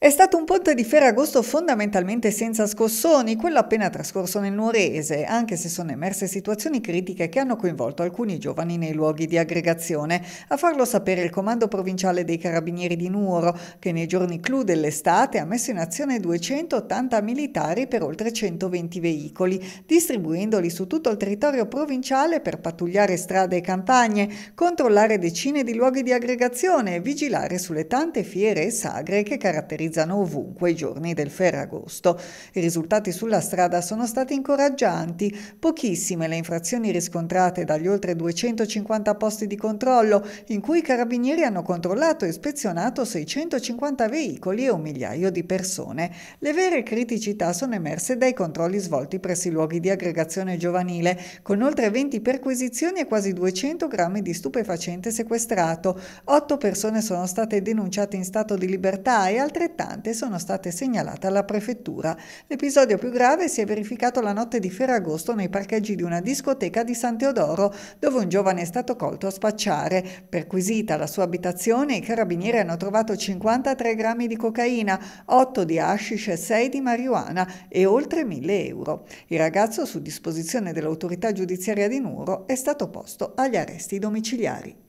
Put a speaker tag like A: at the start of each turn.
A: È stato un ponte di Ferragosto fondamentalmente senza scossoni, quello appena trascorso nel Nuorese, anche se sono emerse situazioni critiche che hanno coinvolto alcuni giovani nei luoghi di aggregazione. A farlo sapere il Comando Provinciale dei Carabinieri di Nuoro, che nei giorni clou dell'estate ha messo in azione 280 militari per oltre 120 veicoli, distribuendoli su tutto il territorio provinciale per pattugliare strade e campagne, controllare decine di luoghi di aggregazione e vigilare sulle tante fiere e sagre che caratterizzano realizzano ovunque i giorni del Ferragosto. I risultati sulla strada sono stati incoraggianti, pochissime le infrazioni riscontrate dagli oltre 250 posti di controllo in cui i carabinieri hanno controllato e ispezionato 650 veicoli e un migliaio di persone. Le vere criticità sono emerse dai controlli svolti presso i luoghi di aggregazione giovanile, con oltre 20 perquisizioni e quasi 200 grammi di stupefacente sequestrato. Otto persone sono state denunciate in stato di libertà e altrettanto altrettante sono state segnalate alla prefettura. L'episodio più grave si è verificato la notte di Ferragosto nei parcheggi di una discoteca di San Teodoro, dove un giovane è stato colto a spacciare. Perquisita la sua abitazione, i carabinieri hanno trovato 53 grammi di cocaina, 8 di hashish e 6 di marijuana e oltre 1000 euro. Il ragazzo, su disposizione dell'autorità giudiziaria di Nuoro, è stato posto agli arresti domiciliari.